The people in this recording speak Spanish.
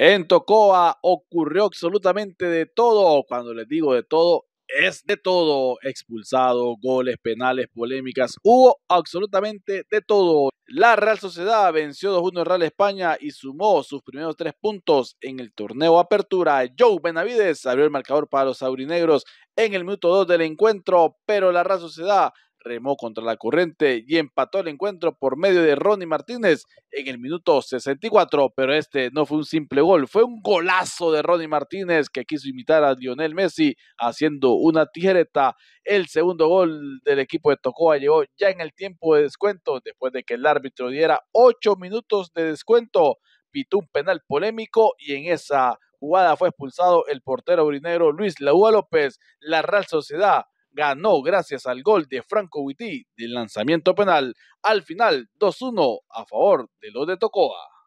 En Tocoa ocurrió absolutamente de todo. Cuando les digo de todo, es de todo. Expulsado, goles, penales, polémicas. Hubo absolutamente de todo. La Real Sociedad venció 2-1 en Real España y sumó sus primeros tres puntos en el torneo Apertura. Joe Benavides abrió el marcador para los aurinegros en el minuto 2 del encuentro, pero la Real Sociedad remó contra la corriente y empató el encuentro por medio de Ronnie Martínez en el minuto 64, pero este no fue un simple gol, fue un golazo de Ronnie Martínez que quiso imitar a Lionel Messi haciendo una tijereta. El segundo gol del equipo de Tocoa llegó ya en el tiempo de descuento, después de que el árbitro diera ocho minutos de descuento, pitó un penal polémico y en esa jugada fue expulsado el portero brinegro Luis Laúa López. La Real Sociedad ganó gracias al gol de Franco Witty del lanzamiento penal. Al final, 2-1 a favor de los de Tocoa.